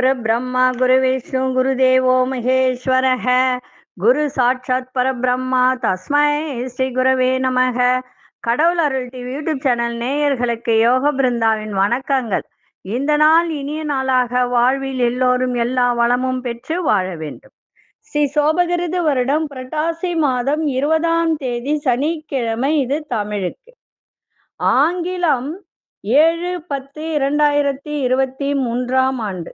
குரு பிரம்மா குரு விஷ்ணு குரு தேவோ மகேஸ்வரக குரு சாட்சாத் பரபிரம்மா தஸ்மை ஸ்ரீ குருவே நமக கடவுள் அருள் டிவி யூடியூப் சேனல் நேயர்களுக்கு யோக பிருந்தாவின் வணக்கங்கள் இந்த நாள் இனிய நாளாக வாழ்வில் எல்லோரும் எல்லா வளமும் பெற்று வாழ வேண்டும் ஸ்ரீ சோபகிருது வருடம் புரட்டாசி மாதம் இருபதாம் தேதி சனிக்கிழமை இது தமிழுக்கு ஆங்கிலம் ஏழு பத்து இரண்டாயிரத்தி இருபத்தி மூன்றாம் ஆண்டு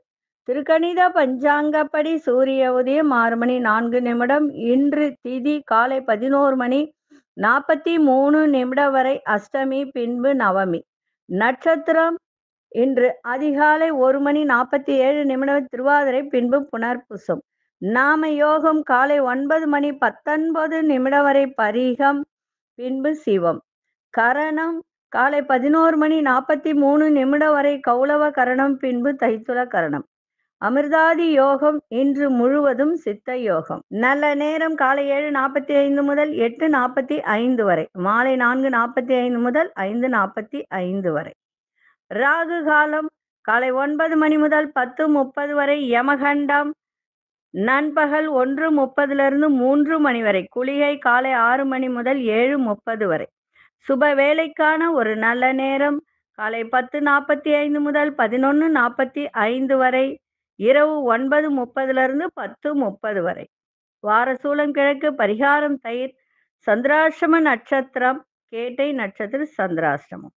திருக்கணித பஞ்சாங்கப்படி சூரிய உதயம் ஆறு மணி நான்கு நிமிடம் இன்று திதி காலை பதினோரு மணி நாற்பத்தி மூணு நிமிடம் வரை அஷ்டமி பின்பு நவமி நட்சத்திரம் இன்று அதிகாலை ஒரு மணி நாற்பத்தி ஏழு நிமிடம் திருவாதிரை பின்பு புனர்புசம் நாம யோகம் காலை ஒன்பது மணி பத்தொன்பது நிமிடம் வரை பரிகம் பின்பு சிவம் கரணம் காலை பதினோரு மணி நாற்பத்தி மூணு நிமிடம் வரை கௌளவ கரணம் பின்பு தைத்துல கரணம் அமிர்தாதி யோகம் இன்று முழுவதும் சித்த யோகம் நல்ல நேரம் காலை ஏழு நாற்பத்தி ஐந்து முதல் எட்டு நாற்பத்தி ஐந்து வரை மாலை நான்கு நாற்பத்தி ஐந்து முதல் ஐந்து நாற்பத்தி ஐந்து வரை ராகு காலம் காலை ஒன்பது மணி முதல் பத்து முப்பது வரை யமகண்டம் நண்பகல் ஒன்று முப்பதிலிருந்து மூன்று மணி வரை குளிகை காலை ஆறு மணி முதல் ஏழு முப்பது வரை சுப வேலைக்கான ஒரு நல்ல நேரம் காலை பத்து நாற்பத்தி ஐந்து முதல் பதினொன்று நாற்பத்தி ஐந்து வரை இரவு ஒன்பது முப்பதுலேருந்து பத்து முப்பது வரை வாரசூலம் கிழக்கு பரிகாரம் தயிர் சந்திராசிரம நட்சத்திரம் கேட்டை நட்சத்திர சந்திராசிரமம்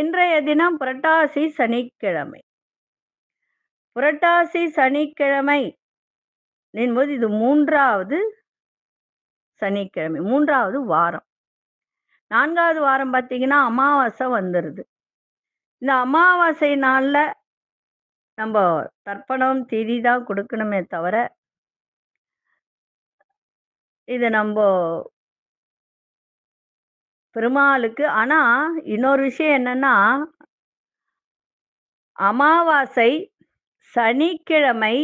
இன்றைய தினம் புரட்டாசி சனிக்கிழமை புரட்டாசி சனிக்கிழமை என்பது இது மூன்றாவது சனிக்கிழமை மூன்றாவது வாரம் நான்காவது வாரம் பார்த்தீங்கன்னா அமாவாசை வந்துடுது இந்த அமாவாசை நாளில் நம்ம தர்ப்பணம் திதி தான் கொடுக்கணுமே தவிர இதை நம்ம பெருமாளுக்கு ஆனால் இன்னொரு விஷயம் என்னன்னா அமாவாசை சனிக்கிழமை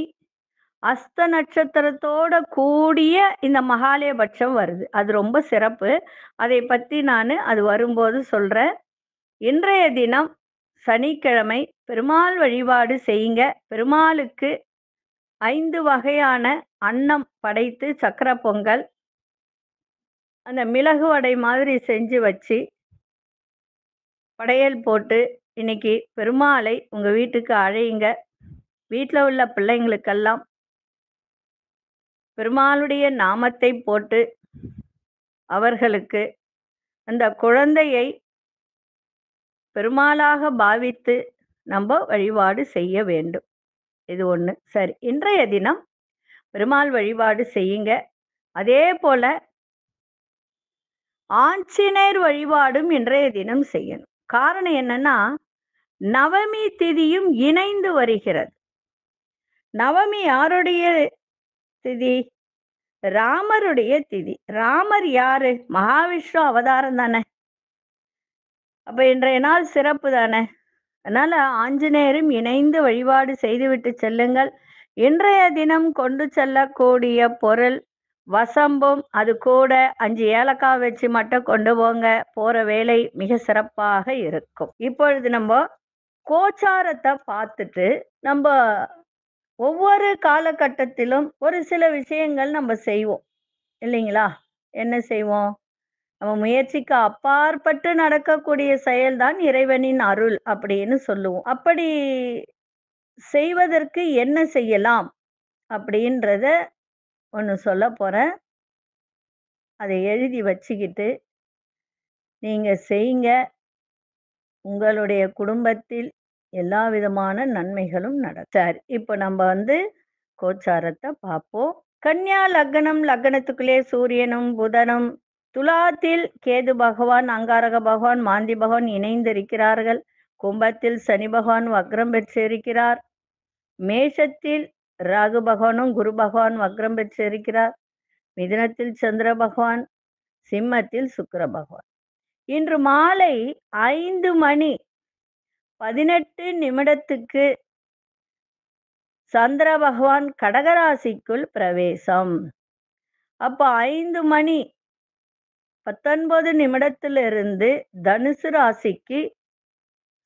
அஸ்த நட்சத்திரத்தோட கூடிய இந்த மகாலயபட்சம் வருது அது ரொம்ப சிறப்பு அதை பற்றி நான் அது வரும்போது சொல்கிறேன் இன்றைய தினம் சனிக்கிழமை பெருமாள் வழிபாடு செய்யுங்க பெருமாளுக்கு ஐந்து வகையான அன்னம் படைத்து சக்கரை பொங்கல் அந்த மிளகு வடை மாதிரி செஞ்சு வச்சு படையல் போட்டு இன்னைக்கு பெருமாளை உங்கள் வீட்டுக்கு அழையுங்க வீட்டில் உள்ள பிள்ளைங்களுக்கெல்லாம் பெருமாளுடைய நாமத்தை போட்டு அவர்களுக்கு அந்த குழந்தையை பெருமாளாக பாவித்து நம்ம வழிபாடு செய்ய வேண்டும் இது ஒன்று சரி இன்றைய தினம் பெருமாள் வழிபாடு செய்யுங்க அதே போல ஆஞ்சநேயர் வழிபாடும் இன்றைய தினம் செய்யணும் காரணம் என்னன்னா நவமி திதியும் இணைந்து வருகிறது நவமி யாருடைய திதி ராமருடைய திதி ராமர் யாரு மகாவிஷ்ணு அவதாரம் தானே அப்ப இன்றைய நாள் சிறப்பு தானே அதனால ஆஞ்சநேயரும் இணைந்து வழிபாடு செய்துவிட்டு செல்லுங்கள் இன்றைய தினம் கொண்டு செல்லக்கூடிய பொருள் வசம்பும் அது கூட அஞ்சு ஏலக்காய் வச்சு மட்டும் கொண்டு போங்க போற வேலை மிக சிறப்பாக இருக்கும் இப்பொழுது நம்ம கோச்சாரத்தை பார்த்துட்டு நம்ம ஒவ்வொரு காலகட்டத்திலும் ஒரு சில விஷயங்கள் நம்ம செய்வோம் இல்லைங்களா என்ன செய்வோம் நம்ம முயற்சிக்கு அப்பாற்பட்டு நடக்கக்கூடிய செயல்தான் இறைவனின் அருள் அப்படின்னு சொல்லுவோம் அப்படி செய்வதற்கு என்ன செய்யலாம் அப்படின்றத ஒன்று சொல்ல போகிறேன் அதை எழுதி வச்சுக்கிட்டு நீங்கள் செய்யுங்க உங்களுடைய குடும்பத்தில் எல்லா விதமான நன்மைகளும் நடத்தார் இப்போ நம்ம வந்து கோச்சாரத்தை பார்ப்போம் கன்யா லக்னம் லக்னத்துக்குள்ளே சூரியனும் புதனும் துலாத்தில் கேது பகவான் அங்காரக பகவான் மாந்தி பகவான் இணைந்திருக்கிறார்கள் கும்பத்தில் சனி பகவான் வக்ரம் பெற்றிருக்கிறார் மேஷத்தில் ராகு பகவானும் குரு பகவான் வக்ரம் பெற்றிருக்கிறார் மிதனத்தில் சந்திர பகவான் சிம்மத்தில் சுக்கர பகவான் இன்று மாலை ஐந்து மணி பதினெட்டு நிமிடத்துக்கு சந்திர பகவான் கடகராசிக்குள் பிரவேசம் அப்போ ஐந்து மணி பத்தொன்பது நிமிடத்திலிருந்து தனுசு ராசிக்கு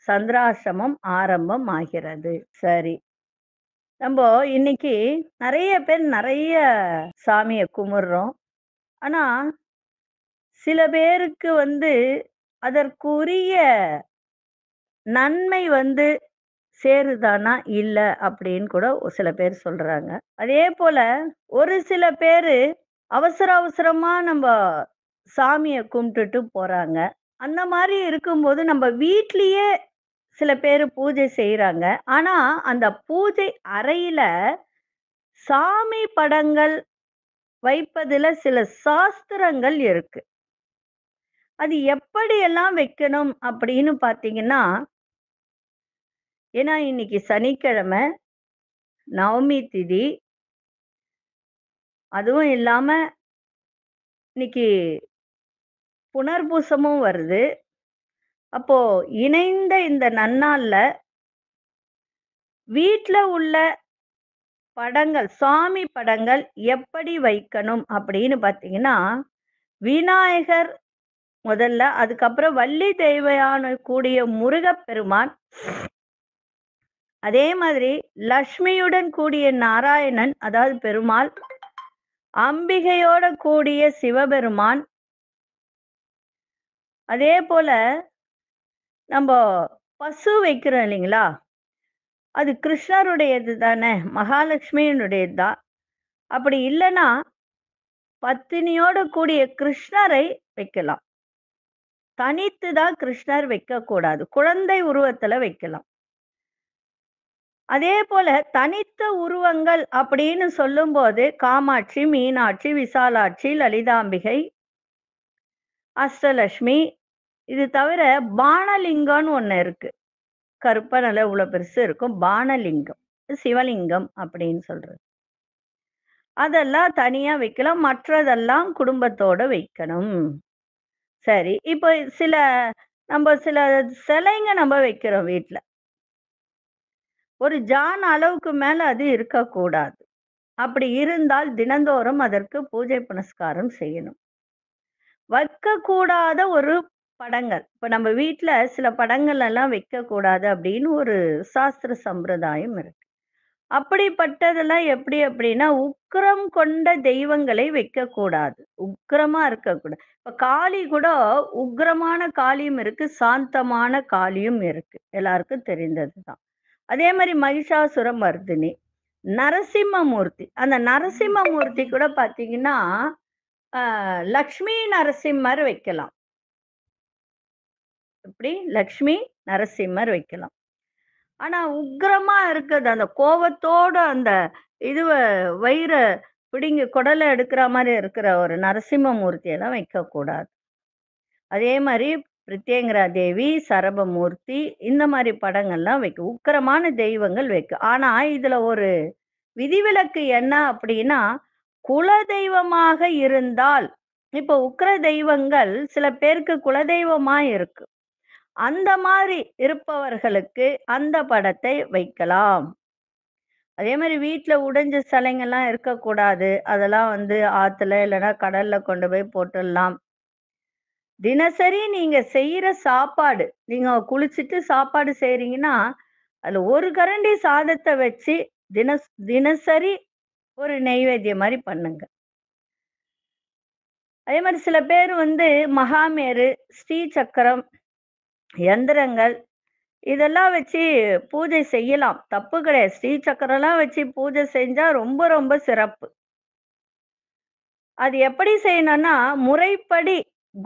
சந்திராசிரமம் ஆரம்பம் ஆகிறது சரி நம்ம இன்னைக்கு நிறைய பேர் நிறைய சாமியை கும்பிடுறோம் ஆனா சில பேருக்கு வந்து அதற்குரிய நன்மை வந்து சேருதானா இல்லை அப்படின்னு கூட சில பேர் சொல்றாங்க அதே போல ஒரு சில பேர் அவசர அவசரமா நம்ம சாமியை கும்பிட்டுட்டு போகிறாங்க அந்த மாதிரி இருக்கும்போது நம்ம வீட்லேயே சில பேர் பூஜை செய்கிறாங்க ஆனால் அந்த பூஜை அறையில் சாமி படங்கள் வைப்பதில் சில சாஸ்திரங்கள் இருக்கு அது எப்படியெல்லாம் வைக்கணும் அப்படின்னு பார்த்தீங்கன்னா ஏன்னா இன்னைக்கு சனிக்கிழமை நவமி திதி அதுவும் இல்லாமல் இன்னைக்கு புனர்பூசமும் வருது அப்போ இணைந்த இந்த நன்னாளில் வீட்டில் உள்ள படங்கள் சாமி படங்கள் எப்படி வைக்கணும் அப்படின்னு பார்த்தீங்கன்னா விநாயகர் முதல்ல அதுக்கப்புறம் வள்ளி தெய்வையான கூடிய முருகப்பெருமான் அதே மாதிரி லக்ஷ்மியுடன் கூடிய நாராயணன் அதாவது பெருமாள் அம்பிகையோட கூடிய சிவபெருமான் அதே போல நம்ம பசு வைக்கிறோம் இல்லைங்களா அது கிருஷ்ணருடையது தானே மகாலட்சுமியினுடையது தான் அப்படி இல்லைன்னா பத்தினியோடு கூடிய கிருஷ்ணரை வைக்கலாம் தனித்து தான் கிருஷ்ணர் வைக்கக்கூடாது குழந்தை உருவத்துல வைக்கலாம் அதே போல தனித்த உருவங்கள் அப்படின்னு சொல்லும்போது காமாட்சி மீனாட்சி விசாலாட்சி லலிதாம்பிகை அஷ்டலட்சுமி இது தவிர பானலிங்கம்னு ஒன்று இருக்கு கருப்ப நல்ல இவ்வளோ பெருசு இருக்கும் பானலிங்கம் சிவலிங்கம் அப்படின்னு சொல்றது அதெல்லாம் தனியா வைக்கலாம் மற்றதெல்லாம் குடும்பத்தோட வைக்கணும் சரி இப்போ சில நம்ம சில சிலைங்க நம்ம வைக்கிறோம் வீட்டில் ஒரு ஜான் அளவுக்கு மேல அது இருக்கக்கூடாது அப்படி இருந்தால் தினந்தோறும் அதற்கு பூஜை புனஸ்காரம் செய்யணும் வைக்கக்கூடாத ஒரு படங்கள் இப்போ நம்ம வீட்டில் சில படங்கள் எல்லாம் வைக்கக்கூடாது அப்படின்னு ஒரு சாஸ்திர சம்பிரதாயம் இருக்கு அப்படிப்பட்டதெல்லாம் எப்படி அப்படின்னா உக்கிரம் கொண்ட தெய்வங்களை வைக்கக்கூடாது உக்கிரமா இருக்கக்கூடாது இப்போ காளி கூட உக்கிரமான காளியும் இருக்கு சாந்தமான காளியும் இருக்கு எல்லாருக்கும் தெரிந்தது தான் அதே மாதிரி மகிஷாசுர மர்தினி நரசிம்மமூர்த்தி அந்த நரசிம்மமூர்த்தி கூட பார்த்தீங்கன்னா லக்ஷ்மி நரசிம்மர் வைக்கலாம் இப்படி லக்ஷ்மி நரசிம்மர் வைக்கலாம் ஆனா உக்ரமா இருக்கிறது அந்த கோபத்தோட அந்த இதுவ வயிற பிடிங்க குடலை எடுக்கிற மாதிரி இருக்கிற ஒரு நரசிம்மமூர்த்தியை தான் வைக்கக்கூடாது அதே மாதிரி பிரித்யங்கரா தேவி சரபமூர்த்தி இந்த மாதிரி படங்கள்லாம் வைக்கும் உக்கரமான தெய்வங்கள் வைக்கும் ஆனா இதுல ஒரு விதிவிலக்கு என்ன அப்படின்னா குல தெய்வமாக இருந்தால் இப்போ உக்கர தெய்வங்கள் சில பேருக்கு குலதெய்வமா இருக்கு அந்த மாதிரி இருப்பவர்களுக்கு அந்த படத்தை வைக்கலாம் அதே மாதிரி வீட்டில் உடைஞ்ச சிலைங்கெல்லாம் இருக்கக்கூடாது அதெல்லாம் வந்து ஆற்றுல இல்லைன்னா கடலில் கொண்டு போய் போட்டுடலாம் தினசரி நீங்கள் செய்கிற சாப்பாடு நீங்கள் குளிச்சுட்டு சாப்பாடு செய்கிறீங்கன்னா அதில் ஒரு கரண்டி சாதத்தை வச்சு தின தினசரி ஒரு நெய்வேத்தியம் மாதிரி பண்ணுங்க அதே மாதிரி சில பேர் வந்து மகாமேரு ஸ்ரீ சக்கரம் எந்திரங்கள் இதெல்லாம் வச்சு பூஜை செய்யலாம் தப்பு கிடையாது ஸ்ரீ சக்கரெல்லாம் வச்சு பூஜை செஞ்சா ரொம்ப ரொம்ப சிறப்பு அது எப்படி செய்யணும்னா முறைப்படி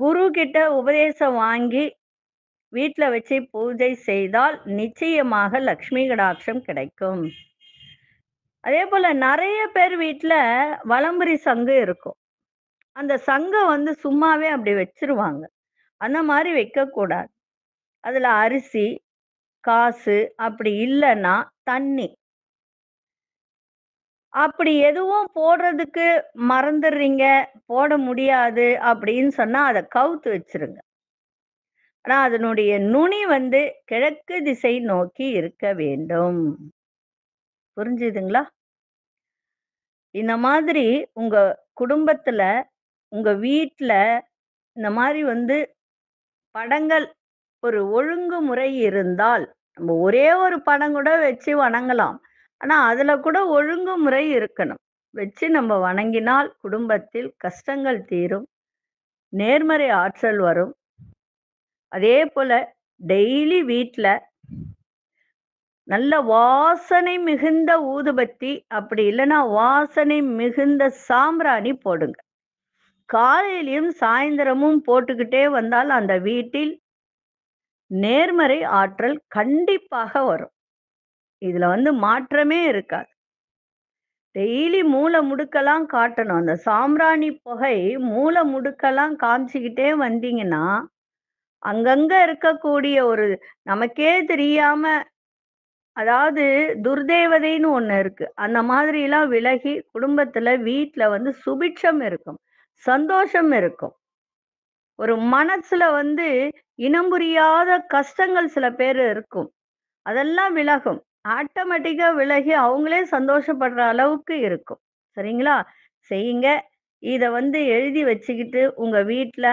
குரு கிட்ட உபதேசம் வாங்கி வீட்டில் வச்சு பூஜை செய்தால் நிச்சயமாக லக்ஷ்மி கடாட்சம் கிடைக்கும் அதே போல் நிறைய பேர் வீட்டில் வளம்புரி சங்கு இருக்கும் அந்த சங்கம் வந்து சும்மாவே அப்படி வச்சிருவாங்க அந்த மாதிரி வைக்கக்கூடாது அதில் அரிசி காசு அப்படி இல்லைன்னா தண்ணி அப்படி எதுவும் போடுறதுக்கு மறந்துடுறீங்க போட முடியாது அப்படின்னு சொன்னால் அதை கவுத்து வச்சிருங்க ஆனால் அதனுடைய நுனி வந்து கிழக்கு திசை நோக்கி இருக்க வேண்டும் புரிஞ்சுதுங்களா இந்த மாதிரி உங்க குடும்பத்துல உங்க வீட்டில் இந்த மாதிரி வந்து படங்கள் ஒரு ஒழுங்குமுறை இருந்தால் நம்ம ஒரே ஒரு படம் கூட வச்சு வணங்கலாம் ஆனா அதுல கூட ஒழுங்குமுறை இருக்கணும் வச்சு நம்ம வணங்கினால் குடும்பத்தில் கஷ்டங்கள் தீரும் நேர்மறை ஆற்றல் வரும் அதே போல டெய்லி வீட்டில் நல்ல வாசனை மிகுந்த ஊதுபத்தி அப்படி இல்லைன்னா வாசனை மிகுந்த சாம்பிராணி போடுங்க காலையிலையும் சாயந்தரமும் போட்டுக்கிட்டே வந்தால் அந்த வீட்டில் நேர்மறை ஆற்றல் கண்டிப்பாக வரும் இதுல வந்து மாற்றமே இருக்காது டெய்லி மூளை முடுக்கெல்லாம் காட்டணும் அந்த சாம்பிராணி புகை மூளை முடுக்கெல்லாம் காமிச்சுக்கிட்டே வந்தீங்கன்னா அங்கங்க இருக்கக்கூடிய ஒரு நமக்கே தெரியாம அதாவது துர்தேவதைன்னு ஒண்ணு இருக்கு அந்த மாதிரிலாம் விலகி குடும்பத்துல வீட்டுல வந்து சுபிட்சம் இருக்கும் சந்தோஷம் இருக்கும் ஒரு மனசுல வந்து இனம் புரியாத கஷ்டங்கள் சில பேர் இருக்கும் அதெல்லாம் விலகும் ஆட்டோமேட்டிக்கா விலகி அவங்களே சந்தோஷப்படுற அளவுக்கு இருக்கும் சரிங்களா செய்யுங்க இதை வந்து எழுதி வச்சுக்கிட்டு உங்க வீட்டில்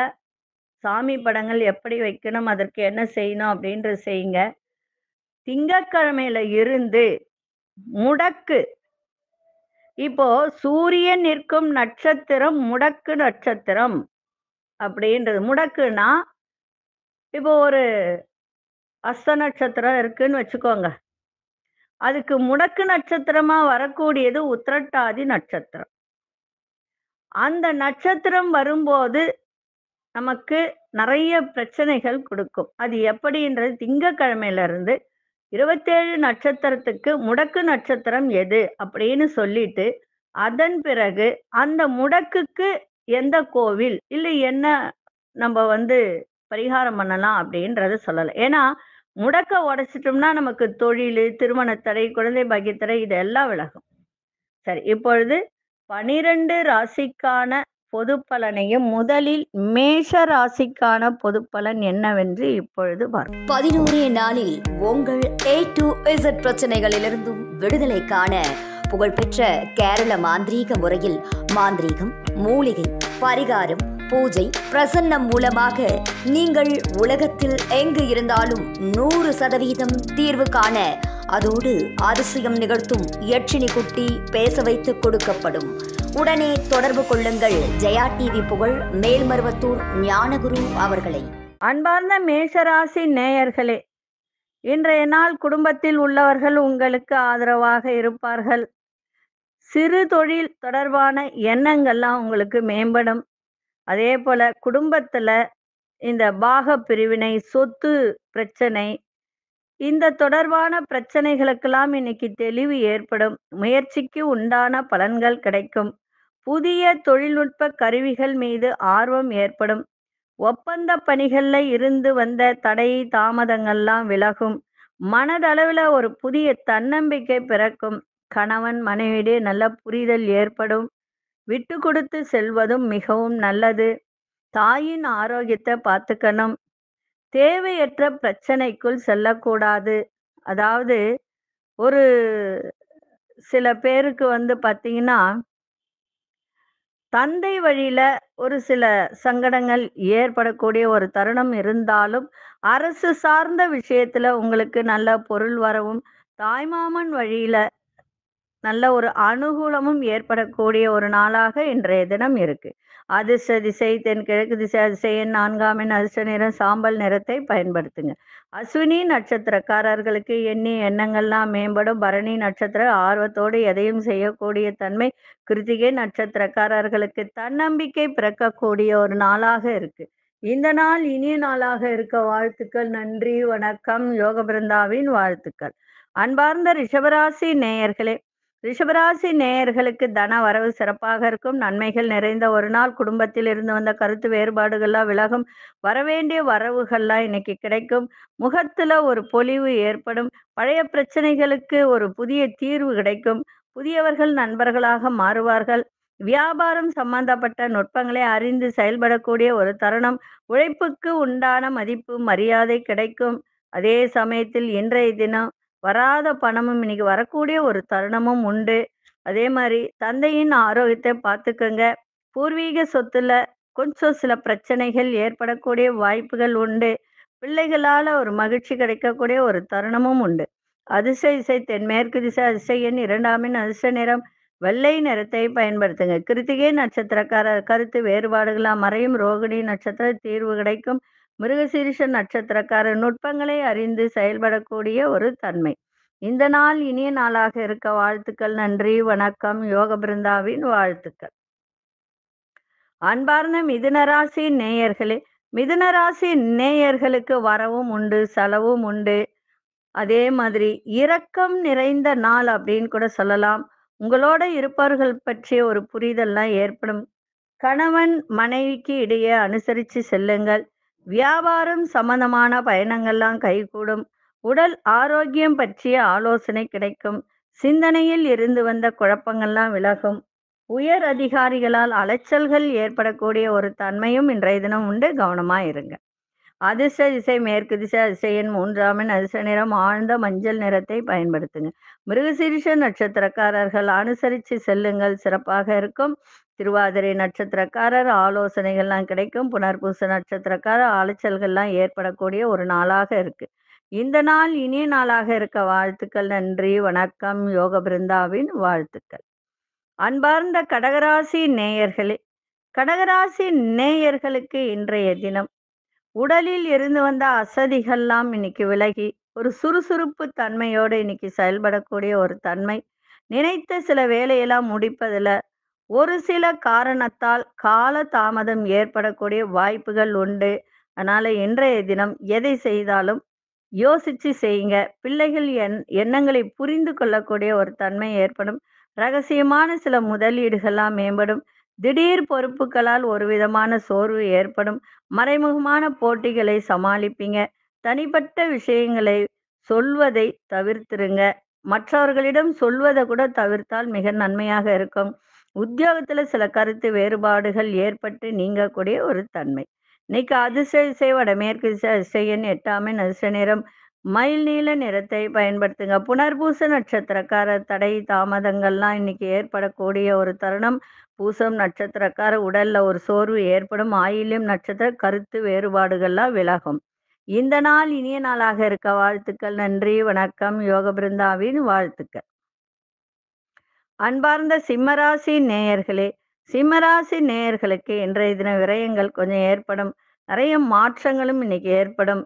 சாமி படங்கள் எப்படி வைக்கணும் அதற்கு என்ன செய்யணும் அப்படின்றது செய்யுங்க திங்கக்கிழமையில இருந்து முடக்கு இப்போ சூரியன் நிற்கும் நட்சத்திரம் முடக்கு நட்சத்திரம் அப்படின்றது முடக்குன்னா இப்போ ஒரு அஸ்த நட்சத்திரம் இருக்குன்னு வச்சுக்கோங்க அதுக்கு முடக்கு நட்சத்திரமா வரக்கூடியது உத்திரட்டாதி நட்சத்திரம் அந்த நட்சத்திரம் வரும்போது நமக்கு நிறைய பிரச்சனைகள் கொடுக்கும் அது எப்படின்றது திங்கக்கிழமையில இருந்து இருபத்தேழு நட்சத்திரத்துக்கு முடக்கு நட்சத்திரம் எது அப்படின்னு சொல்லிட்டு அதன் பிறகு அந்த முடக்குக்கு எந்த கோவில் இல்லை என்ன நம்ம வந்து பரிகாரம் பண்ணலாம் அப்படின்றத சொல்லலை ஏன்னா முடக்க உடைச்சிட்டோம்னா நமக்கு தொழில் திருமணத்தடை குழந்தை பாக்கியத்தடை இதெல்லாம் விலகும் சரி இப்பொழுது பனிரெண்டு ராசிக்கான பொது பலனையும் முதலில் மேஷ ராசிக்கான பொது பலன் என்னவென்று இப்பொழுது பார்ப்போம் பதினோரே நாளில் உங்கள் ஏ டு இசட் பிரச்சனைகளிலிருந்தும் விடுதலை காண புகழ்பெற்ற கேரள மாந்திரீக முறையில் மாந்திரீகம் மூலிகை பரிகாரம் பூஜை பிரசன்னம் மூலமாக நீங்கள் உலகத்தில் எங்கு இருந்தாலும் நூறு சதவீதம் தீர்வு காண அதோடு அதிசயம் நிகழ்த்தும் யட்சினி குட்டி பேச வைத்து கொடுக்கப்படும் உடனே தொடர்பு கொள்ளுங்கள் ஜெயா டிவி புகழ் மேல்மருவத்தூர் ஞானகுரு அவர்களை அன்பார்ந்த மேஷராசி நேயர்களே இன்றைய நாள் குடும்பத்தில் உள்ளவர்கள் உங்களுக்கு ஆதரவாக இருப்பார்கள் சிறு தொழில் தொடர்பான எண்ணங்கள்லாம் உங்களுக்கு மேம்படும் அதே போல குடும்பத்துல இந்த பாக பிரிவினை சொத்து பிரச்சனை இந்த தொடர்பான பிரச்சனைகளுக்கெல்லாம் இன்னைக்கு தெளிவு ஏற்படும் முயற்சிக்கு உண்டான பலன்கள் கிடைக்கும் புதிய தொழில்நுட்ப கருவிகள் மீது ஆர்வம் ஏற்படும் ஒப்பந்த பணிகள்ல இருந்து வந்த தடை தாமதங்கள்லாம் விலகும் மனதளவில் ஒரு புதிய தன்னம்பிக்கை பிறக்கும் கணவன் மனைவிடையே நல்ல புரிதல் ஏற்படும் விட்டு கொடுத்து செல்வதும் மிகவும் நல்லது தாயின் ஆரோக்கியத்தை பார்த்துக்கணும் தேவையற்ற பிரச்சனைக்குள் செல்லக்கூடாது அதாவது ஒரு சில பேருக்கு வந்து பார்த்தீங்கன்னா தந்தை வழியில ஒரு சில சங்கடங்கள் ஏற்படக்கூடிய ஒரு தருணம் இருந்தாலும் அரசு சார்ந்த விஷயத்துல உங்களுக்கு நல்ல பொருள் வரவும் தாய்மாமன் வழியில நல்ல ஒரு அனுகூலமும் ஏற்படக்கூடிய ஒரு நாளாக இன்றைய தினம் இருக்கு அதிர்ஷ்ட திசை தென் கிழக்கு திசை அதிசயன் நான்காமின் எண் அதிர்ஷ்ட நிறம் சாம்பல் நிறத்தை பயன்படுத்துங்க அஸ்வினி நட்சத்திரக்காரர்களுக்கு எண்ணி எண்ணங்கள்லாம் மேம்படும் பரணி நட்சத்திர ஆர்வத்தோடு எதையும் செய்யக்கூடிய தன்மை கிருத்திகை நட்சத்திரக்காரர்களுக்கு தன்னம்பிக்கை பிறக்கக்கூடிய ஒரு நாளாக இருக்கு இந்த நாள் இனிய நாளாக இருக்க வாழ்த்துக்கள் நன்றி வணக்கம் யோக பிருந்தாவின் வாழ்த்துக்கள் அன்பார்ந்த ரிஷபராசி நேயர்களே ரிஷபராசி நேயர்களுக்கு தன வரவு சிறப்பாக இருக்கும் நன்மைகள் நிறைந்த ஒரு நாள் குடும்பத்தில் இருந்து வந்த கருத்து வேறுபாடுகள்லாம் விலகும் வரவேண்டிய வரவுகள்லாம் இன்னைக்கு கிடைக்கும் முகத்துல ஒரு பொலிவு ஏற்படும் பழைய பிரச்சனைகளுக்கு ஒரு புதிய தீர்வு கிடைக்கும் புதியவர்கள் நண்பர்களாக மாறுவார்கள் வியாபாரம் சம்பந்தப்பட்ட நுட்பங்களை அறிந்து செயல்படக்கூடிய ஒரு தருணம் உழைப்புக்கு உண்டான மதிப்பு மரியாதை கிடைக்கும் அதே சமயத்தில் இன்றைய தினம் வராத பணமும் இன்னைக்கு வரக்கூடிய ஒரு தருணமும் உண்டு அதே மாதிரி தந்தையின் ஆரோக்கியத்தை பார்த்துக்கோங்க பூர்வீக சொத்துல கொஞ்சம் சில பிரச்சனைகள் ஏற்படக்கூடிய வாய்ப்புகள் உண்டு பிள்ளைகளால் ஒரு மகிழ்ச்சி கிடைக்கக்கூடிய ஒரு தருணமும் உண்டு அதிசய இசை தென்மேற்கு திசை அதிசயன் இரண்டாமின் அதிர்ஷ்ட நிறம் வெள்ளை நிறத்தை பயன்படுத்துங்க கிருத்திகை நட்சத்திரக்கார கருத்து வேறுபாடுகளாக மறையும் ரோகிணி நட்சத்திர தீர்வு கிடைக்கும் மிருகசீரிஷ நட்சத்திரக்காரர் நுட்பங்களை அறிந்து செயல்படக்கூடிய ஒரு தன்மை இந்த நாள் இனிய நாளாக இருக்க வாழ்த்துக்கள் நன்றி வணக்கம் யோக பிருந்தாவின் வாழ்த்துக்கள் அன்பார்ந்த மிதுனராசி நேயர்களே மிதுனராசி நேயர்களுக்கு வரவும் உண்டு செலவும் உண்டு அதே மாதிரி இரக்கம் நிறைந்த நாள் அப்படின்னு கூட சொல்லலாம் உங்களோட இருப்பவர்கள் பற்றிய ஒரு புரிதல்லாம் ஏற்படும் கணவன் மனைவிக்கு இடையே அனுசரித்து செல்லுங்கள் வியாபாரம் சம்பந்தமான பயணங்கள்லாம் கைகூடும் உடல் ஆரோக்கியம் பற்றிய ஆலோசனை கிடைக்கும் சிந்தனையில் இருந்து வந்த குழப்பங்கள்லாம் விலகும் உயர் அதிகாரிகளால் அலைச்சல்கள் ஏற்படக்கூடிய ஒரு தன்மையும் இன்றைய தினம் உண்டு கவனமாக இருங்க அதிர்ஷ்ட திசை மேற்கு திசை அதிசயன் மூன்றாமின் அதிர்ஷ்ட நிறம் ஆழ்ந்த மஞ்சள் நிறத்தை பயன்படுத்துங்க மிருகசீரிஷ நட்சத்திரக்காரர்கள் அனுசரித்து செல்லுங்கள் சிறப்பாக இருக்கும் திருவாதிரை நட்சத்திரக்காரர் ஆலோசனைகள்லாம் கிடைக்கும் புனர்பூச நட்சத்திரக்காரர் அலைச்சல்கள்லாம் ஏற்படக்கூடிய ஒரு நாளாக இருக்கு இந்த நாள் இனிய நாளாக இருக்க வாழ்த்துக்கள் நன்றி வணக்கம் யோக பிருந்தாவின் வாழ்த்துக்கள் அன்பார்ந்த கடகராசி நேயர்களே கடகராசி நேயர்களுக்கு இன்றைய தினம் உடலில் இருந்து வந்த அசதிகள்லாம் இன்னைக்கு விலகி ஒரு சுறுசுறுப்பு தன்மையோடு இன்னைக்கு செயல்படக்கூடிய ஒரு தன்மை நினைத்த சில வேலையெல்லாம் முடிப்பதில் ஒரு சில காரணத்தால் கால தாமதம் ஏற்படக்கூடிய வாய்ப்புகள் உண்டு அதனால் இன்றைய தினம் எதை செய்தாலும் யோசித்து செய்யுங்க பிள்ளைகள் எண் எண்ணங்களை புரிந்து கொள்ளக்கூடிய ஒரு தன்மை ஏற்படும் ரகசியமான சில முதலீடுகள்லாம் மேம்படும் திடீர் பொறுப்புகளால் ஒரு விதமான சோர்வு ஏற்படும் மறைமுகமான போட்டிகளை சமாளிப்பீங்க தனிப்பட்ட விஷயங்களை சொல்வதை தவிர்த்துருங்க மற்றவர்களிடம் சொல்வதை கூட தவிர்த்தால் மிக நன்மையாக இருக்கும் உத்தியோகத்தில் சில கருத்து வேறுபாடுகள் ஏற்பட்டு நீங்கக்கூடிய ஒரு தன்மை இன்னைக்கு அதிசய வடமேற்கு திசையின் எட்டாமே நதிச நிறம் மயில் நீல நிறத்தை பயன்படுத்துங்க புனர்பூச நட்சத்திரக்கார தடை தாமதங்கள்லாம் இன்னைக்கு ஏற்படக்கூடிய ஒரு தருணம் பூசம் நட்சத்திரக்கார உடல்ல ஒரு சோர்வு ஏற்படும் ஆயிலும் நட்சத்திர கருத்து வேறுபாடுகள்லாம் விலகும் இந்த நாள் இனிய நாளாக இருக்க வாழ்த்துக்கள் நன்றி வணக்கம் யோக பிருந்தாவின் வாழ்த்துக்கள் அன்பார்ந்த சிம்மராசி நேயர்களே சிம்மராசி நேயர்களுக்கு இன்றைய தின விரயங்கள் கொஞ்சம் ஏற்படும் நிறைய மாற்றங்களும் இன்னைக்கு ஏற்படும்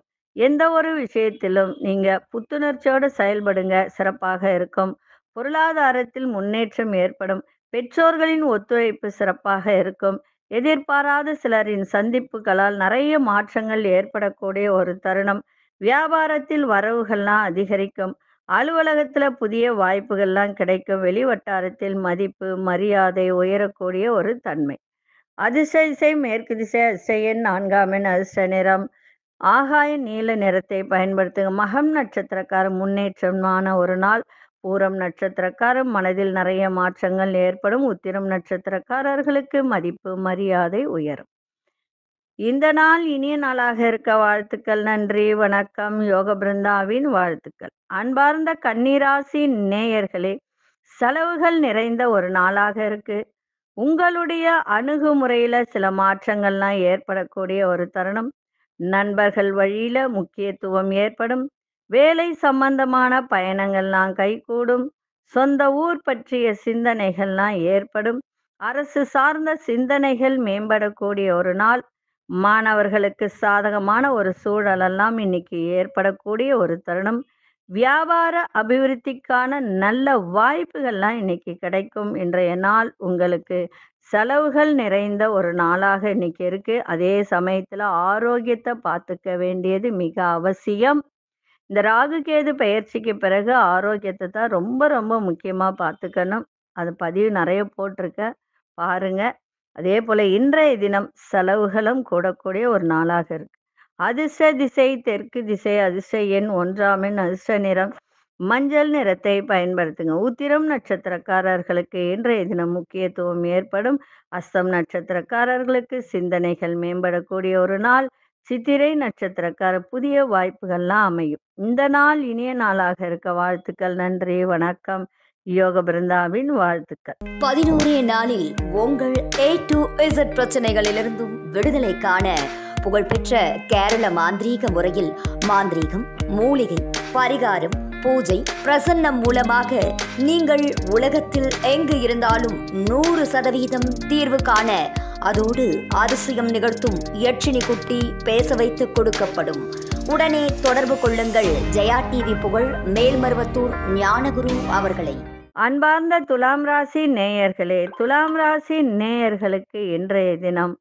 எந்த ஒரு விஷயத்திலும் நீங்க புத்துணர்ச்சியோடு செயல்படுங்க சிறப்பாக இருக்கும் பொருளாதாரத்தில் முன்னேற்றம் ஏற்படும் பெற்றோர்களின் ஒத்துழைப்பு சிறப்பாக இருக்கும் எதிர்பாராத சிலரின் சந்திப்புகளால் நிறைய மாற்றங்கள் ஏற்படக்கூடிய ஒரு தருணம் வியாபாரத்தில் வரவுகள்லாம் அதிகரிக்கும் அலுவலகத்துல புதிய வாய்ப்புகள்லாம் கிடைக்கும் வெளிவட்டாரத்தில் மதிப்பு மரியாதை உயரக்கூடிய ஒரு தன்மை அதிசை மேற்கு திசை அதிசயன் நான்காமின் அதிர்ஷ்ட நிறம் ஆகாய நீல நிறத்தை பயன்படுத்துங்க மகம் நட்சத்திரக்கார முன்னேற்றமான ஒரு நாள் பூரம் நட்சத்திரக்காரர் மனதில் நிறைய மாற்றங்கள் ஏற்படும் உத்திரம் நட்சத்திரக்காரர்களுக்கு மதிப்பு மரியாதை உயரும் இந்த நாள் இனிய நாளாக இருக்க வாழ்த்துக்கள் நன்றி வணக்கம் யோக பிருந்தாவின் வாழ்த்துக்கள் அன்பார்ந்த கண்ணீராசி நேயர்களே செலவுகள் நிறைந்த ஒரு நாளாக இருக்கு உங்களுடைய அணுகுமுறையில சில மாற்றங்கள்லாம் ஏற்படக்கூடிய ஒரு தருணம் நண்பர்கள் வழியில முக்கியத்துவம் ஏற்படும் வேலை சம்பந்தமான பயணங்கள்லாம் கைகூடும் சொந்த ஊர் பற்றிய சிந்தனைகள்லாம் ஏற்படும் அரசு சார்ந்த சிந்தனைகள் மேம்படக்கூடிய ஒரு நாள் மாணவர்களுக்கு சாதகமான ஒரு சூழலெல்லாம் இன்னைக்கு ஏற்படக்கூடிய ஒரு தருணம் வியாபார அபிவிருத்திக்கான நல்ல வாய்ப்புகள்லாம் இன்னைக்கு கிடைக்கும் இன்றைய நாள் உங்களுக்கு செலவுகள் நிறைந்த ஒரு நாளாக இன்னைக்கு இருக்கு அதே சமயத்தில் ஆரோக்கியத்தை பார்த்துக்க வேண்டியது மிக அவசியம் இந்த ராகு கேது பயிற்சிக்கு பிறகு ஆரோக்கியத்தை தான் ரொம்ப ரொம்ப முக்கியமாக பார்த்துக்கணும் அது பதிவு நிறைய போட்டிருக்க பாருங்க அதே போல் இன்றைய தினம் செலவுகளும் கூடக்கூடிய ஒரு நாளாக இருக்கு அதிர்ஷ திசை தெற்கு திசை அதிர்ஷ எண் ஒன்றாம் எண் அதிர்ஷ்ட நிறம் மஞ்சள் நிறத்தை பயன்படுத்துங்க உத்திரம் நட்சத்திரக்காரர்களுக்கு இன்றைய தினம் முக்கியத்துவம் ஏற்படும் அஸ்தம் நட்சத்திரக்காரர்களுக்கு சிந்தனைகள் மேம்படக்கூடிய ஒரு நாள் சித்திரை நட்சத்திரக்கார புதிய வாய்ப்புகள்லாம் அமையும் இந்த நாள் இனிய நாளாக இருக்க வாழ்த்துக்கள் நன்றி வணக்கம் யோக பிருந்தாவின் வாழ்த்துக்கள் பதினோரு நாளில் உங்கள் ஏ டு இசட் பிரச்சனைகளிலிருந்தும் விடுதலை காண புகழ்பெற்ற கேரள மாந்திரீக முறையில் மாந்திரீகம் மூலிகை பரிகாரம் பூஜை பிரசன்னம் மூலமாக நீங்கள் உலகத்தில் எங்கு இருந்தாலும் நூறு சதவீதம் தீர்வு காண அதோடு அதிசயம் நிகழ்த்தும் யட்சினி குட்டி பேச வைத்து கொடுக்கப்படும் உடனே தொடர்பு கொள்ளுங்கள் ஜெயா டிவி புகழ் மேல்மருவத்தூர் ஞானகுரு அவர்களை அன்பார்ந்த துலாம் ராசி நேயர்களே துலாம் ராசி நேயர்களுக்கு இன்றைய தினம்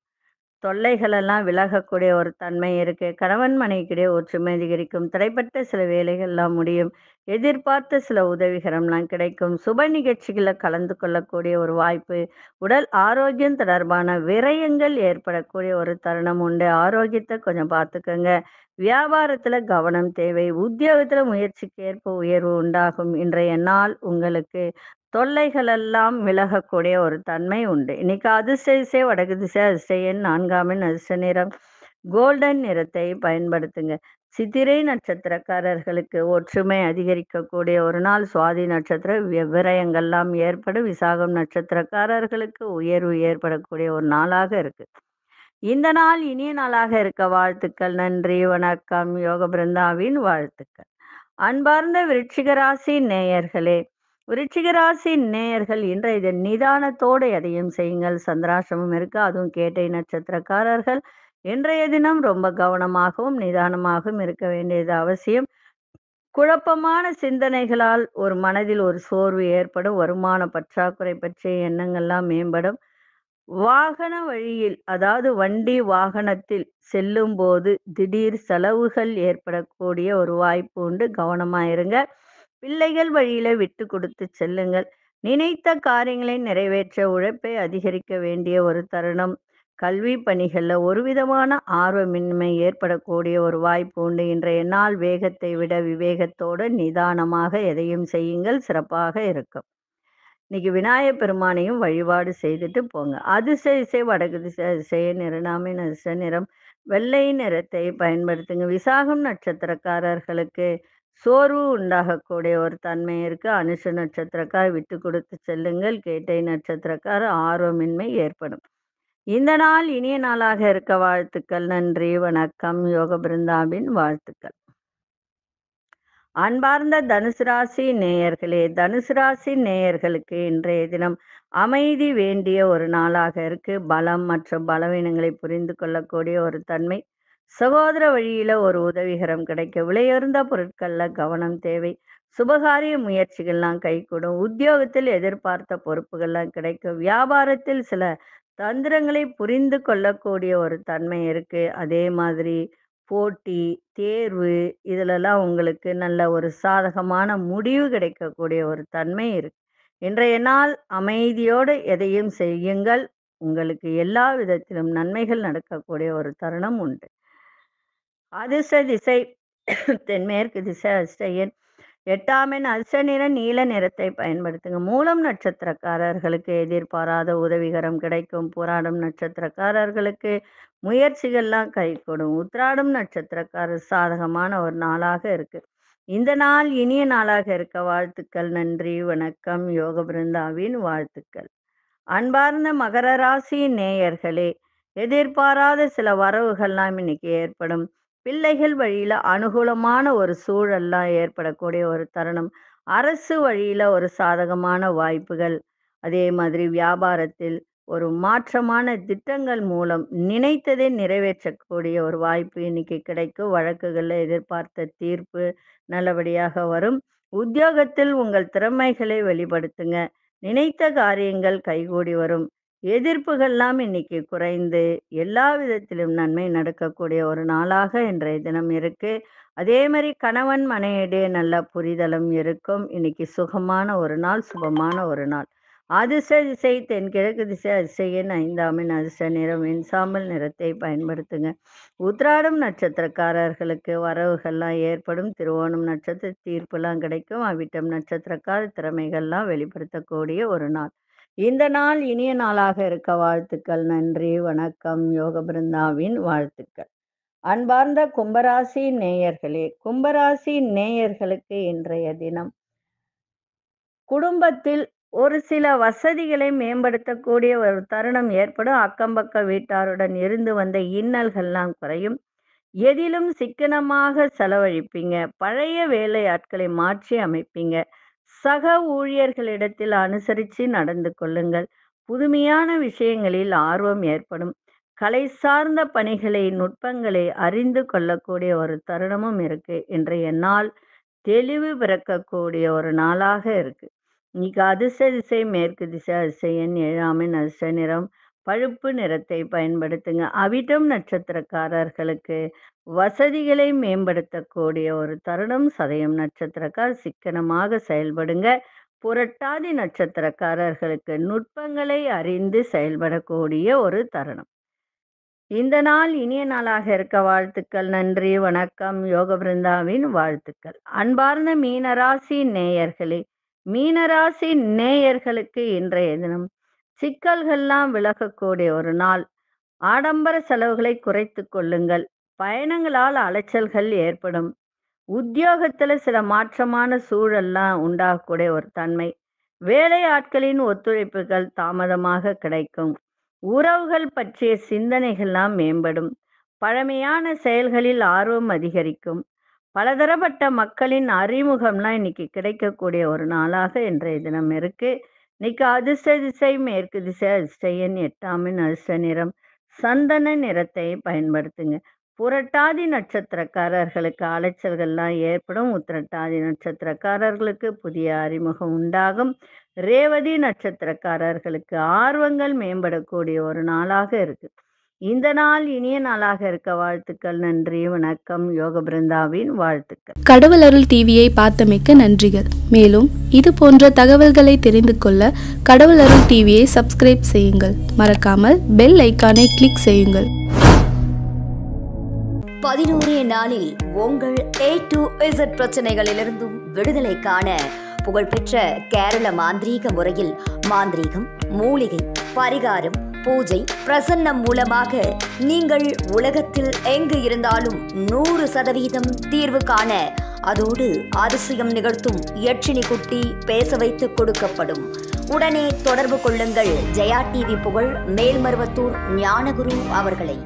தொல்லைகள் எல்லாம் விலகக்கூடிய ஒரு தன்மை இருக்கு கணவன் மனைக்கிடையே ஒற்றுமை அதிகரிக்கும் திரைப்பட்ட சில வேலைகள்லாம் முடியும் எதிர்பார்த்த சில உதவிகரம்லாம் கிடைக்கும் சுப நிகழ்ச்சிகளில் கலந்து கொள்ளக்கூடிய ஒரு வாய்ப்பு உடல் ஆரோக்கியம் தொடர்பான விரயங்கள் ஏற்படக்கூடிய ஒரு தருணம் உண்டு ஆரோக்கியத்தை கொஞ்சம் பார்த்துக்கோங்க வியாபாரத்தில் கவனம் தேவை உத்தியோகத்தில் முயற்சிக்கு ஏற்ப உயர்வு உண்டாகும் இன்றைய நாள் உங்களுக்கு தொல்லைகளெல்லாம் விலகக்கூடிய ஒரு தன்மை உண்டு இன்னைக்கு அதிர்ஷ்ட திசை வடக்கு திசை அதிர்ஷ்ட எண் நான்காமின் அதிர்ஷ்ட நிறம் கோல்டன் நிறத்தை பயன்படுத்துங்க சித்திரை நட்சத்திரக்காரர்களுக்கு ஒற்றுமை அதிகரிக்கக்கூடிய ஒரு நாள் சுவாதி நட்சத்திர விவரயங்கள்லாம் ஏற்படும் விசாகம் நட்சத்திரக்காரர்களுக்கு உயர்வு ஏற்படக்கூடிய ஒரு நாளாக இருக்கு இந்த நாள் இனிய நாளாக இருக்க வாழ்த்துக்கள் நன்றி வணக்கம் யோக பிருந்தாவின் வாழ்த்துக்கள் அன்பார்ந்த விருட்சிகராசி நேயர்களே விருட்சிகராசி நேயர்கள் இன்றைய இதன் நிதானத்தோடு எதையும் செய்யுங்கள் சந்திராசிரமம் இருக்கு அதுவும் கேட்டை நட்சத்திரக்காரர்கள் இன்றைய தினம் ரொம்ப கவனமாகவும் நிதானமாகவும் இருக்க வேண்டியது அவசியம் குழப்பமான சிந்தனைகளால் ஒரு மனதில் ஒரு சோர்வு ஏற்படும் வருமான பற்றாக்குறை பற்றிய எண்ணங்கள்லாம் மேம்படும் வாகன வழியில் அதாவது வண்டி வாகனத்தில் செல்லும் போது திடீர் செலவுகள் ஏற்படக்கூடிய ஒரு வாய்ப்பு உண்டு இருங்க பிள்ளைகள் வழியில விட்டு கொடுத்து செல்லுங்கள் நினைத்த காரியங்களை நிறைவேற்ற உழைப்பை அதிகரிக்க வேண்டிய ஒரு தருணம் கல்வி பணிகளில் ஒரு விதமான ஆர்வமின்மை ஏற்படக்கூடிய ஒரு வாய்ப்பு உண்டு இன்றைய நாள் வேகத்தை விட விவேகத்தோடு நிதானமாக எதையும் செய்யுங்கள் சிறப்பாக இருக்கும் இன்னைக்கு விநாயகப் பெருமானையும் வழிபாடு செய்துட்டு போங்க அதிசய இசை வடக்கு திசை திசைய நிறநாமி நிறம் வெள்ளை நிறத்தை பயன்படுத்துங்க விசாகம் நட்சத்திரக்காரர்களுக்கு சோர்வு உண்டாகக்கூடிய ஒரு தன்மை இருக்கு அனுஷ நட்சத்திரக்கார் விட்டு கொடுத்து செல்லுங்கள் கேட்டை நட்சத்திரக்கார் ஆர்வமின்மை ஏற்படும் இந்த நாள் இனிய நாளாக இருக்க வாழ்த்துக்கள் நன்றி வணக்கம் யோக பிருந்தாவின் வாழ்த்துக்கள் அன்பார்ந்த தனுசு ராசி நேயர்களே தனுசு ராசி நேயர்களுக்கு இன்றைய தினம் அமைதி வேண்டிய ஒரு நாளாக இருக்கு பலம் மற்றும் பலவீனங்களை புரிந்து கொள்ளக்கூடிய ஒரு தன்மை சகோதர வழியில ஒரு உதவிகரம் கிடைக்க விலையுறந்த பொருட்கள்ல கவனம் தேவை சுபகாரிய முயற்சிகள்லாம் கைகூடும் உத்தியோகத்தில் எதிர்பார்த்த பொறுப்புகள்லாம் கிடைக்கும் வியாபாரத்தில் சில தந்திரங்களை புரிந்து கொள்ளக்கூடிய ஒரு தன்மை இருக்குது அதே மாதிரி போட்டி தேர்வு இதிலெல்லாம் உங்களுக்கு நல்ல ஒரு சாதகமான முடிவு கிடைக்கக்கூடிய ஒரு தன்மை இருக்கு இன்றைய நாள் அமைதியோடு எதையும் செய்யுங்கள் உங்களுக்கு எல்லா விதத்திலும் நன்மைகள் நடக்கக்கூடிய ஒரு தருணம் உண்டு அதிர்ஷ்ட திசை தென்மேற்கு திசை அஷ்டையன் எட்டாம் எண் அல்ச நிற நீல நிறத்தை பயன்படுத்துங்க மூலம் நட்சத்திரக்காரர்களுக்கு எதிர்பாராத உதவிகரம் கிடைக்கும் போராடும் நட்சத்திரக்காரர்களுக்கு முயற்சிகள்லாம் கைகூடும் உத்ராடும் நட்சத்திரக்காரர் சாதகமான ஒரு நாளாக இருக்கு இந்த நாள் இனிய நாளாக இருக்க வாழ்த்துக்கள் நன்றி வணக்கம் யோக பிருந்தாவின் வாழ்த்துக்கள் அன்பார்ந்த மகர ராசி நேயர்களே எதிர்பாராத சில வரவுகள்லாம் இன்னைக்கு ஏற்படும் பிள்ளைகள் வழியில அனுகூலமான ஒரு சூழல்லாம் ஏற்படக்கூடிய ஒரு தருணம் அரசு வழியில ஒரு சாதகமான வாய்ப்புகள் அதே மாதிரி வியாபாரத்தில் ஒரு மாற்றமான திட்டங்கள் மூலம் நினைத்ததை நிறைவேற்றக்கூடிய ஒரு வாய்ப்பு இன்னைக்கு கிடைக்கும் வழக்குகளில் எதிர்பார்த்த தீர்ப்பு நல்லபடியாக வரும் உத்தியோகத்தில் உங்கள் திறமைகளை வெளிப்படுத்துங்க நினைத்த காரியங்கள் கைகூடி வரும் எதிர்ப்புகள்லாம் இன்னைக்கு குறைந்து எல்லா விதத்திலும் நன்மை நடக்கக்கூடிய ஒரு நாளாக இன்றைய தினம் இருக்கு அதே மாதிரி கணவன் மனையிடையே நல்ல புரிதலும் இருக்கும் இன்னைக்கு சுகமான ஒரு நாள் சுபமான ஒரு நாள் அதிசய திசை தென்கிழக்கு திசை அதிசயன் ஐந்தாமின் அதிச நிறம் வெண்சாம்பல் நிறத்தை பயன்படுத்துங்க உத்ராடம் நட்சத்திரக்காரர்களுக்கு வரவுகள்லாம் ஏற்படும் திருவோணம் நட்சத்திர தீர்ப்புலாம் கிடைக்கும் அவிட்டம் நட்சத்திரக்கார திறமைகள்லாம் வெளிப்படுத்தக்கூடிய ஒரு நாள் இந்த நாள் இனிய நாளாக இருக்க வாழ்த்துக்கள் நன்றி வணக்கம் யோக பிருந்தாவின் வாழ்த்துக்கள் அன்பார்ந்த கும்பராசி நேயர்களே கும்பராசி நேயர்களுக்கு இன்றைய தினம் குடும்பத்தில் ஒரு சில வசதிகளை மேம்படுத்தக்கூடிய ஒரு தருணம் ஏற்படும் அக்கம்பக்க வீட்டாருடன் இருந்து வந்த இன்னல்கள்லாம் குறையும் எதிலும் சிக்கனமாக செலவழிப்பீங்க பழைய வேலை ஆட்களை மாற்றி அமைப்பீங்க சக ஊழியர்களிடத்தில் அனுசரித்து நடந்து கொள்ளுங்கள் புதுமையான விஷயங்களில் ஆர்வம் ஏற்படும் கலை சார்ந்த பணிகளை நுட்பங்களை அறிந்து கொள்ளக்கூடிய ஒரு தருணமும் இருக்கு இன்றைய நாள் தெளிவு பிறக்கக்கூடிய ஒரு நாளாக இருக்கு இன்னைக்கு அதிர்ஷ்ட திசை மேற்கு திசை அதிசயன் ஏழாமின் அதிர்ஷ நிறம் பழுப்பு நிறத்தை பயன்படுத்துங்க அவிட்டம் நட்சத்திரக்காரர்களுக்கு வசதிகளை மேம்படுத்தக்கூடிய ஒரு தருணம் சதயம் நட்சத்திரக்கார் சிக்கனமாக செயல்படுங்க புரட்டாதி நட்சத்திரக்காரர்களுக்கு நுட்பங்களை அறிந்து செயல்படக்கூடிய ஒரு தருணம் இந்த நாள் இனிய நாளாக இருக்க வாழ்த்துக்கள் நன்றி வணக்கம் யோக பிருந்தாவின் வாழ்த்துக்கள் அன்பார்ந்த மீனராசி நேயர்களே மீனராசி நேயர்களுக்கு இன்றைய தினம் சிக்கல்கள்லாம் விலகக்கூடிய ஒரு நாள் ஆடம்பர செலவுகளை குறைத்து கொள்ளுங்கள் பயணங்களால் அலைச்சல்கள் ஏற்படும் உத்தியோகத்தில் சில மாற்றமான சூழல்லாம் உண்டாகக்கூடிய ஒரு தன்மை வேலை ஆட்களின் ஒத்துழைப்புகள் தாமதமாக கிடைக்கும் உறவுகள் பற்றிய சிந்தனைகள்லாம் மேம்படும் பழமையான செயல்களில் ஆர்வம் அதிகரிக்கும் பலதரப்பட்ட மக்களின் அறிமுகம்லாம் இன்னைக்கு கிடைக்கக்கூடிய ஒரு நாளாக இன்றைய தினம் இருக்குது இன்னைக்கு அதிர்ஷ்ட திசை மேற்கு திசை அதிர்ஷ்டயன் எட்டாமின் அதிர்ஷ்ட நிறம் சந்தன நிறத்தை பயன்படுத்துங்க புரட்டாதி நட்சத்திரக்காரர்களுக்கு அலைச்சல்கள்லாம் ஏற்படும் உத்திரட்டாதி நட்சத்திரக்காரர்களுக்கு புதிய அறிமுகம் உண்டாகும் ரேவதி நட்சத்திரக்காரர்களுக்கு ஆர்வங்கள் மேம்படக்கூடிய ஒரு நாளாக இருக்குது இந்த நாள் இனிய நாளாக இருக்க வாழ்த்துக்கள் நன்றி வணக்கம் யோக பிருந்தாவின் வாழ்த்துக்கள் கடவுள் அருள் டிவியை பார்த்தமைக்க நன்றிகள் மேலும் இது போன்ற தகவல்களை தெரிந்து கொள்ள கடவுள் அருள் டிவியை சப்ஸ்கிரைப் செய்யுங்கள் மறக்காமல் பெல் ஐக்கானை கிளிக் செய்யுங்கள் பதினோரு நாளில் உங்கள் ஏ டு இசட் பிரச்சனைகளிலிருந்தும் விடுதலை காண புகழ்பெற்ற கேரள மாந்திரீக முறையில் மாந்திரீகம் மூலிகை பரிகாரம் பூஜை பிரசன்னம் மூலமாக நீங்கள் உலகத்தில் எங்கு இருந்தாலும் நூறு சதவீதம் தீர்வு காண அதோடு அதிசயம் நிகழ்த்தும் யட்சினி குட்டி பேச வைத்து கொடுக்கப்படும் உடனே தொடர்பு கொள்ளுங்கள் ஜெயா டிவி புகழ் மேல்மருவத்தூர் ஞானகுரு அவர்களை